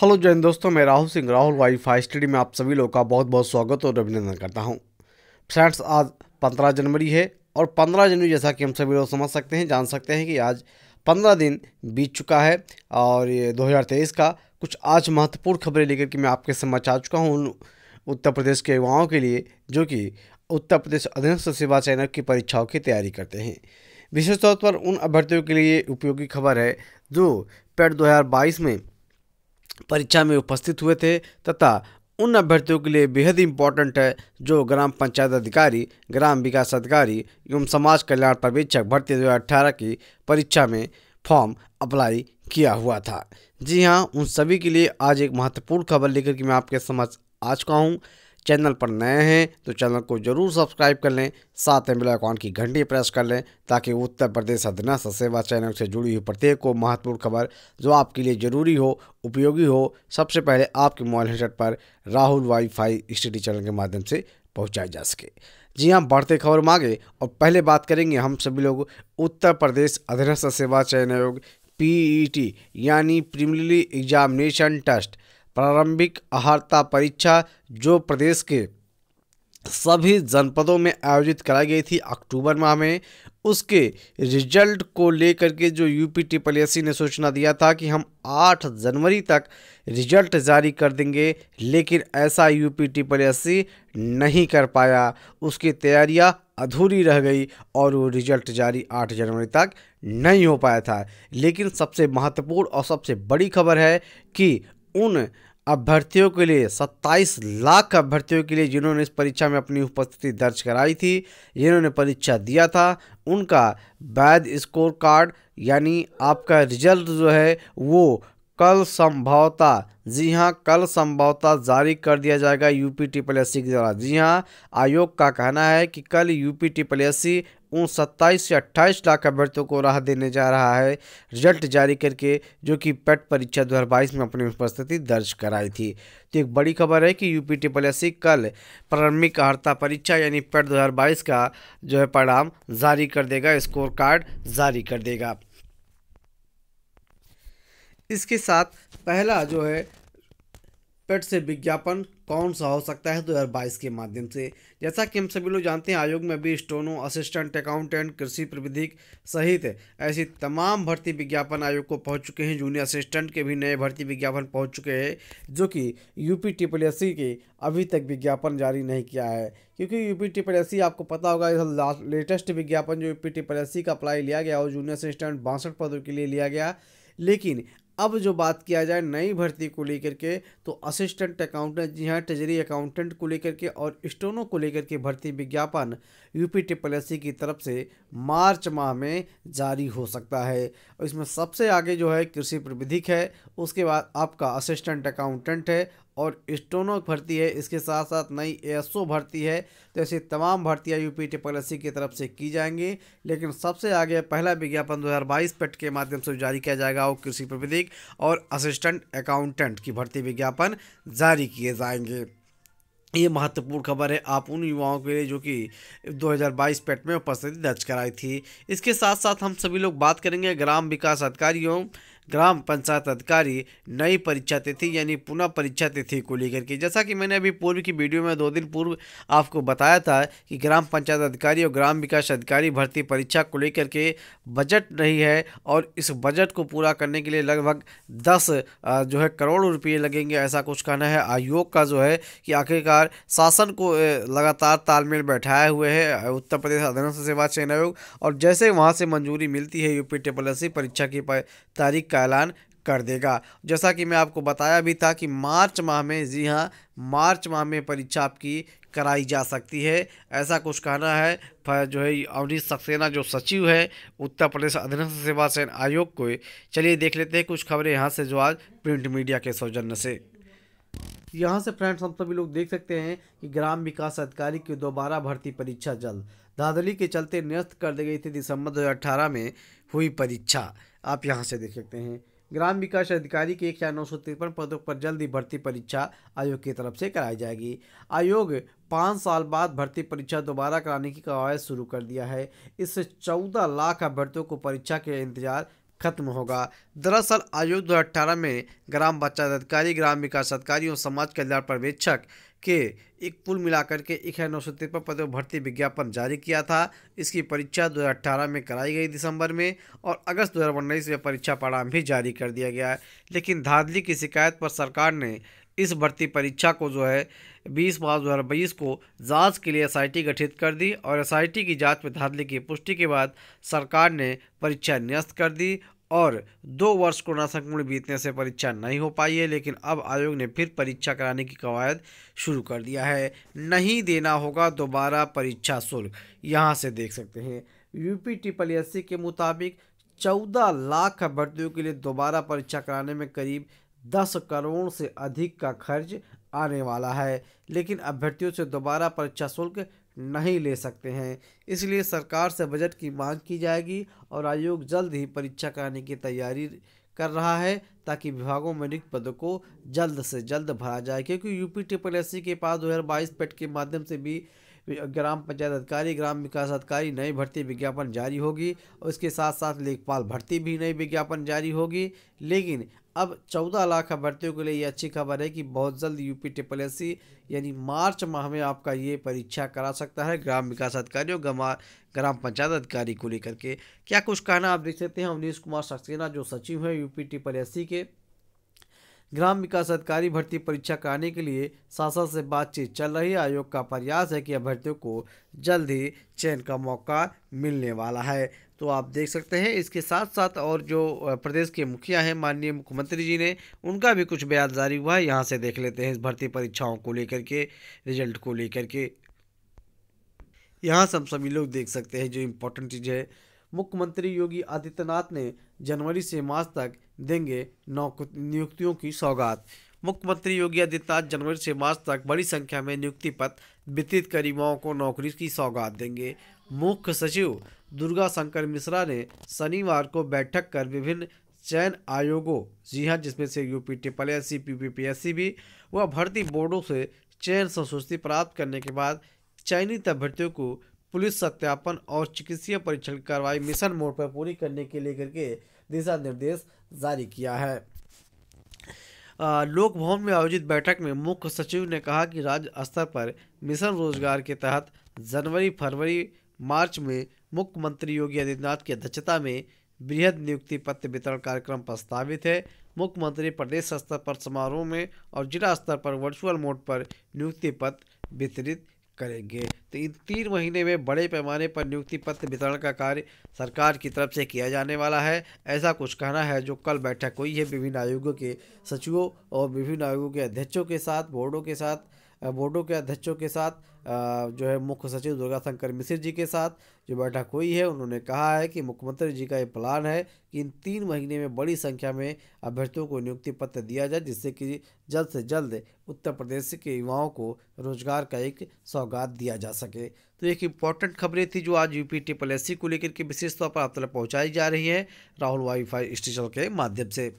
hello जैन दोस्तों मैं Rahul Singh Rahul wifi study में आप सभी लोग का बहुत बहुत स्वागत और अभिनंदन करता हूं फ्रेंड्स आज 15 जनवरी है और 15 जनवरी जैसा कि हम सभी लोग समझ सकते हैं जान सकते हैं कि आज 15 दिन बीत चुका है और ये 2023 का कुछ आज महत्वपूर्ण खबरें लेकर के मैं आपके समझ आ चुका हूँ उत्तर प्रदेश के युवाओं के लिए जो कि उत्तर प्रदेश अधीनस्थ सेवा चयन की परीक्षाओं की तैयारी करते हैं विशेष तौर पर उन अभ्यर्थियों के लिए उपयोगी खबर है जो पेड 2022 में परीक्षा में उपस्थित हुए थे तथा उन अभ्यर्थियों के लिए बेहद इम्पोर्टेंट है जो ग्राम पंचायत अधिकारी ग्राम विकास अधिकारी एवं समाज कल्याण पर्यवेक्षक भर्ती दो हज़ार की परीक्षा में फॉर्म अप्लाई किया हुआ था जी हाँ उन सभी के लिए आज एक महत्वपूर्ण खबर लेकर के मैं आपके समझ आ चुका हूँ चैनल पर नए हैं तो चैनल को जरूर सब्सक्राइब कर लें साथ में बेल आइकॉन की घंटी प्रेस कर लें ताकि उत्तर प्रदेश अधिनस्थ सेवा चैनल से जुड़ी हुई प्रत्येक को महत्वपूर्ण खबर जो आपके लिए ज़रूरी हो उपयोगी हो सबसे पहले आपके मोबाइल हेडसेट पर राहुल वाईफाई स्टडी चैनल के माध्यम से पहुँचाई जा सके जी हाँ बढ़ते खबर मांगे और पहले बात करेंगे हम सभी लोग उत्तर प्रदेश अधीनस्थ सेवा चयन आयोग टी यानी प्रिमिली एग्जामिनेशन टेस्ट प्रारंभिक आहारता परीक्षा जो प्रदेश के सभी जनपदों में आयोजित कराई गई थी अक्टूबर माह में उसके रिजल्ट को लेकर के जो यूपी ट्रिपल एस ने सूचना दिया था कि हम 8 जनवरी तक रिजल्ट जारी कर देंगे लेकिन ऐसा यूपी ट्रिपल एस नहीं कर पाया उसकी तैयारियां अधूरी रह गई और वो रिजल्ट जारी 8 जनवरी तक नहीं हो पाया था लेकिन सबसे महत्वपूर्ण और सबसे बड़ी खबर है कि उन अभ्यर्थियों के लिए 27 लाख अभ्यर्थियों के लिए जिन्होंने इस परीक्षा में अपनी उपस्थिति दर्ज कराई थी जिन्होंने परीक्षा दिया था उनका वैध स्कोर कार्ड यानी आपका रिजल्ट जो है वो कल संभवता जी हाँ कल संभवतः जारी कर दिया जाएगा यूपी टीपीएससी के द्वारा जी हाँ आयोग का कहना है कि कल यूपी टीपीएससी उन सत्ताईस से अट्ठाईस लाख अभ्यर्थियों को राहत देने जा रहा है रिजल्ट जारी करके जो कि पेट परीक्षा बाईस में अपनी उपस्थिति दर्ज कराई थी तो एक बड़ी खबर है कि यूपी सी कल प्रारंभिक अर्हता परीक्षा यानी पेट 2022 का जो है परिणाम जारी कर देगा स्कोर कार्ड जारी कर देगा इसके साथ पहला जो है पेट से विज्ञापन कौन सा हो सकता है 2022 के माध्यम से जैसा कि हम सभी लोग जानते हैं आयोग में भी स्टोनो असिस्टेंट अकाउंटेंट कृषि प्रविधिक सहित ऐसी तमाम भर्ती विज्ञापन आयोग को पहुंच चुके हैं जूनियर असिस्टेंट के भी नए भर्ती विज्ञापन पहुंच चुके हैं जो कि यूपी ट्रिपल एस के अभी तक विज्ञापन जारी नहीं किया है क्योंकि यूपी ट्रिपल एस आपको पता होगा लेटेस्ट विज्ञापन जो यूपी ट्रिपल एस का अप्लाई लिया गया और जूनियर असिस्टेंट बासठ पदों के लिए लिया गया लेकिन अब जो बात किया जाए नई भर्ती को लेकर के तो असिस्टेंट अकाउंटेंट जी हाँ ट्रेजरी अकाउंटेंट को लेकर के और स्टोनों को लेकर के भर्ती विज्ञापन यूपी ट्रिपल की तरफ से मार्च माह में जारी हो सकता है और इसमें सबसे आगे जो है कृषि प्रविधिक है उसके बाद आपका असिस्टेंट अकाउंटेंट है और स्टोनो भर्ती है इसके साथ साथ नई एसओ भर्ती है तो ऐसी तमाम भर्तियाँ यूपी ट्रिपल की तरफ से की जाएंगी लेकिन सबसे आगे पहला विज्ञापन 2022 पेट के माध्यम से जारी किया जाएगा वो कृषि प्रविधिक और असिस्टेंट अकाउंटेंट की भर्ती विज्ञापन जारी किए जाएंगे ये महत्वपूर्ण खबर है आप उन युवाओं के लिए जो कि 2022 पेट में उपस्थिति दर्ज कराई थी इसके साथ साथ हम सभी लोग बात करेंगे ग्राम विकास अधिकारियों ग्राम पंचायत अधिकारी नई परीक्षा तिथि यानी पुनः परीक्षा तिथि को लेकर के जैसा कि मैंने अभी पूर्व की वीडियो में दो दिन पूर्व आपको बताया था कि ग्राम पंचायत अधिकारी और ग्राम विकास अधिकारी भर्ती परीक्षा को लेकर के बजट नहीं है और इस बजट को पूरा करने के लिए लगभग दस जो है करोड़ रुपये लगेंगे ऐसा कुछ कहना है आयोग का जो है कि आखिरकार शासन को लगातार तालमेल बैठाए हुए है उत्तर प्रदेश अधीनस्थ सेवा चयन आयोग और जैसे वहाँ से मंजूरी मिलती है यूपी ट्रिपल एस परीक्षा की तारीख का का ऐलान कर देगा जैसा कि मैं आपको बताया भी था कि मार्च माह में जी हाँ मार्च माह में परीक्षा आपकी कराई जा सकती है ऐसा कुछ कहना है जो है अवनीत सक्सेना जो सचिव है उत्तर प्रदेश अधीनस्थ सेवा चयन आयोग को चलिए देख लेते हैं कुछ खबरें यहाँ से जो आज प्रिंट मीडिया के सौजन्य से यहाँ से फ्रेंड्स हम सभी लोग देख सकते हैं कि ग्राम विकास अधिकारी की दोबारा भर्ती परीक्षा जल्द धाधली के चलते निरस्त कर दी गई थी दिसंबर दो में हुई परीक्षा आप यहाँ से देख सकते हैं ग्राम विकास अधिकारी के एक हज़ार नौ सौ तिरपन पदों पर जल्द ही भर्ती परीक्षा आयोग की तरफ से कराई जाएगी आयोग पाँच साल बाद भर्ती परीक्षा दोबारा कराने की कवायद शुरू कर दिया है इससे चौदह लाख अभ्यर्थियों को परीक्षा के इंतजार खत्म होगा दरअसल आयोग दो में ग्राम पंचायत अधिकारी ग्राम विकास अधिकारी और समाज कल्याण पर्यवेक्षक के एक पुल मिलाकर के एक हज़ार नौ सौ तिरपन पदों भर्ती विज्ञापन जारी किया था इसकी परीक्षा 2018 में कराई गई दिसंबर में और अगस्त दो में परीक्षा परिणाम भी जारी कर दिया गया लेकिन धांधली की शिकायत पर सरकार ने इस भर्ती परीक्षा को जो है 20 मार्च दो हज़ार बीस को जांच के लिए एसआईटी गठित कर दी और एसआईटी की जांच में धांधली की पुष्टि के बाद सरकार ने परीक्षा निरस्त कर दी और दो वर्ष कोरोना संक्रमण बीतने से परीक्षा नहीं हो पाई है लेकिन अब आयोग ने फिर परीक्षा कराने की कवायद शुरू कर दिया है नहीं देना होगा दोबारा परीक्षा शुल्क यहाँ से देख सकते हैं यूपी ट्रिपल एस के मुताबिक चौदह लाख अभ्यर्थियों के लिए दोबारा परीक्षा कराने में करीब दस करोड़ से अधिक का खर्च आने वाला है लेकिन अभ्यर्थियों से दोबारा परीक्षा शुल्क नहीं ले सकते हैं इसलिए सरकार से बजट की मांग की जाएगी और आयोग जल्द ही परीक्षा कराने की तैयारी कर रहा है ताकि विभागों में रिक्त पदों को जल्द से जल्द भरा जाए क्योंकि यूपी ट्रिपल एस के पास दो हज़ार बाईस पेट के माध्यम से भी ग्राम पंचायत अधिकारी ग्राम विकास अधिकारी नई भर्ती विज्ञापन जारी होगी और इसके साथ साथ लेखपाल भर्ती भी नई विज्ञापन जारी होगी लेकिन अब 14 लाख अभ्यर्थियों के लिए ये अच्छी खबर है कि बहुत जल्द यूपी ट्रिपल एस यानी मार्च माह में आपका ये परीक्षा करा सकता है ग्राम विकास अधिकारी और ग्राम पंचायत अधिकारी को लेकर के क्या कुछ कहना आप देख सकते हैं अवनीश कुमार सक्सेना जो सचिव हैं यूपी ट्रिपल एस के ग्राम विकास अधिकारी भर्ती परीक्षा कराने के लिए शासन से बातचीत चल रही आयोग का प्रयास है कि अभ्यर्थियों को जल्द ही चयन का मौका मिलने वाला है तो आप देख सकते हैं इसके साथ साथ और जो प्रदेश के मुखिया हैं माननीय मुख्यमंत्री जी ने उनका भी कुछ बयान जारी हुआ है यहाँ से देख लेते हैं इस भर्ती परीक्षाओं को लेकर के रिजल्ट को लेकर के यहाँ से हम सभी लोग देख सकते हैं जो इम्पोर्टेंट चीज़ है मुख्यमंत्री योगी आदित्यनाथ ने जनवरी से मार्च तक देंगे नौ नियुक्तियों की सौगात मुख्यमंत्री योगी आदित्यनाथ जनवरी से मार्च तक बड़ी संख्या में नियुक्ति पत्र वितरित कर युवाओं को नौकरी की सौगात देंगे मुख्य सचिव दुर्गा शंकर मिश्रा ने शनिवार को बैठक कर विभिन्न चयन आयोगों जी हाँ जिसमें से UP triple S C P P P S C भी व भर्ती बोर्डों से चयन संस्तुति प्राप्त करने के बाद चयनित अभ्यर्थियों को पुलिस सत्यापन और चिकित्सीय परीक्षण कार्रवाई मिशन मोड पर पूरी करने के लिए करके दिशा निर्देश जारी किया है लोक भवन में आयोजित बैठक में मुख्य सचिव ने कहा कि राज्य स्तर पर मिशन रोजगार के तहत जनवरी फरवरी मार्च में मुख्यमंत्री योगी आदित्यनाथ की अध्यक्षता में वृहद नियुक्ति पत्र वितरण कार्यक्रम प्रस्तावित है मुख्यमंत्री प्रदेश स्तर पर समारोह में और जिला स्तर पर वर्चुअल मोड पर नियुक्ति पत्र वितरित करेंगे तो इन तीन महीने में बड़े पैमाने पर नियुक्ति पत्र वितरण का कार्य सरकार की तरफ से किया जाने वाला है ऐसा कुछ कहना है जो कल बैठक हुई है विभिन्न आयोगों के सचिवों और विभिन्न आयोगों के अध्यक्षों के साथ बोर्डों के साथ बोर्डों के अध्यक्षों के साथ जो है मुख्य सचिव दुर्गा शंकर मिश्र जी के साथ जो बैठक हुई है उन्होंने कहा है कि मुख्यमंत्री जी का ये प्लान है कि इन तीन महीने में बड़ी संख्या में अभ्यर्थियों को नियुक्ति पत्र दिया जाए जिससे कि जल्द से जल्द उत्तर प्रदेश के युवाओं को रोजगार का एक सौगात दिया जा सके तो एक इम्पॉर्टेंट खबरें थी जो आज यूपी ट्रिपल एस को लेकर के विशेष तौर पर आप तक पहुँचाई जा रही हैं राहुल वाईफाई स्टेशन के माध्यम से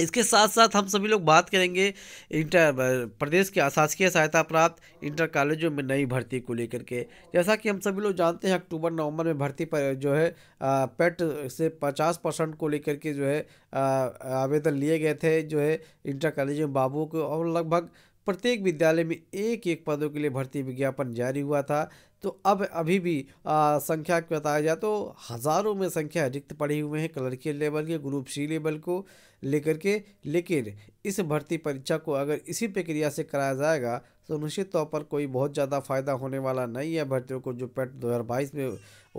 इसके साथ साथ हम सभी लोग बात करेंगे इंटर प्रदेश के अशासकीय सहायता प्राप्त इंटर कॉलेजों में नई भर्ती को लेकर के जैसा कि हम सभी लोग जानते हैं अक्टूबर नवंबर में भर्ती पर जो है पेट से पचास परसेंट को लेकर के जो है आवेदन लिए गए थे जो है इंटर कॉलेज में बाबू को और लगभग प्रत्येक विद्यालय में एक एक पदों के लिए भर्ती विज्ञापन जारी हुआ था तो अब अभी भी आ, संख्या बताया जाए तो हज़ारों में संख्या रिक्त पड़े हुए हैं कलर के लेवल के ग्रुप सी लेवल को लेकर के लेकिन इस भर्ती परीक्षा को अगर इसी प्रक्रिया से कराया जाएगा तो निश्चित तौर पर कोई बहुत ज़्यादा फ़ायदा होने वाला नहीं है भर्तियों को जो पेट दो में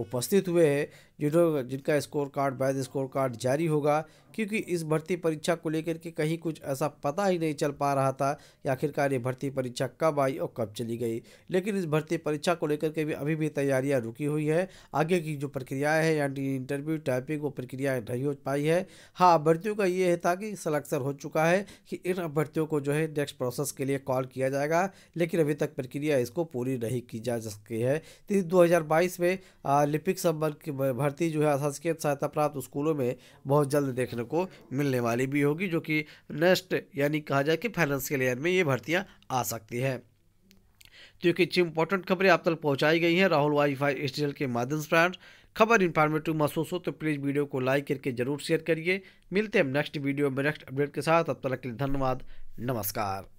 उपस्थित हुए हैं जिन्हों जिनका स्कोर कार्ड बैज स्कोर कार्ड जारी होगा क्योंकि इस भर्ती परीक्षा को लेकर के कहीं कुछ ऐसा पता ही नहीं चल पा रहा था कि आखिरकार ये भर्ती परीक्षा कब आई और कब चली गई लेकिन इस भर्ती परीक्षा को लेकर के भी अभी भी तैयारियां रुकी हुई है आगे की जो प्रक्रिया है यानी इंटरव्यू टाइपिंग वो प्रक्रिया नहीं हो पाई है हाँ अभ्यर्थियों का ये है था कि सलेक्शन हो चुका है कि इन अभ्यर्थियों को जो है नेक्स्ट प्रोसेस के लिए कॉल किया जाएगा लेकिन अभी तक प्रक्रिया इसको पूरी नहीं की जा सकती है तो दो में लिपिक संबंध की भर्ती जो है संस्कृत सहायता प्राप्त स्कूलों में बहुत जल्द देखने को मिलने वाली भी होगी जो कि नेक्स्ट यानी कहा जाए कि फाइनेंशियल ईयर में ये भर्तियाँ आ सकती हैं क्योंकि कि कुछ इंपॉर्टेंट खबरें आप तक पहुंचाई गई हैं राहुल फाई एस के माध्यम से खबर इन्फॉर्मेटिव महसूस हो तो प्लीज़ वीडियो को लाइक करके जरूर शेयर करिए मिलते हैं नेक्स्ट वीडियो में नेक्स्ट अपडेट के साथ अब तक के लिए धन्यवाद नमस्कार